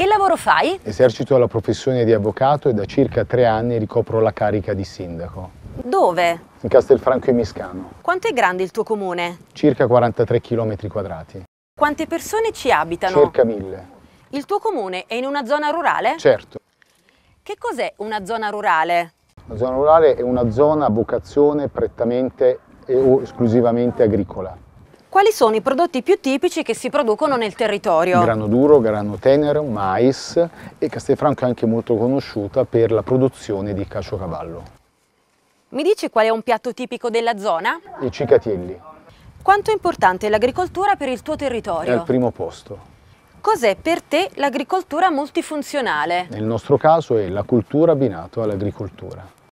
Che lavoro fai? Esercito la professione di avvocato e da circa tre anni ricopro la carica di sindaco. Dove? In Castelfranco e Miscano. Quanto è grande il tuo comune? Circa 43 km quadrati. Quante persone ci abitano? Circa mille. Il tuo comune è in una zona rurale? Certo. Che cos'è una zona rurale? Una zona rurale è una zona a vocazione prettamente o esclusivamente agricola. Quali sono i prodotti più tipici che si producono nel territorio? Grano duro, grano tenero, mais e Castelfranco è anche molto conosciuta per la produzione di caciocavallo. Mi dici qual è un piatto tipico della zona? I cicatelli. Quanto è importante l'agricoltura per il tuo territorio? È al primo posto. Cos'è per te l'agricoltura multifunzionale? Nel nostro caso è la cultura abbinata all'agricoltura.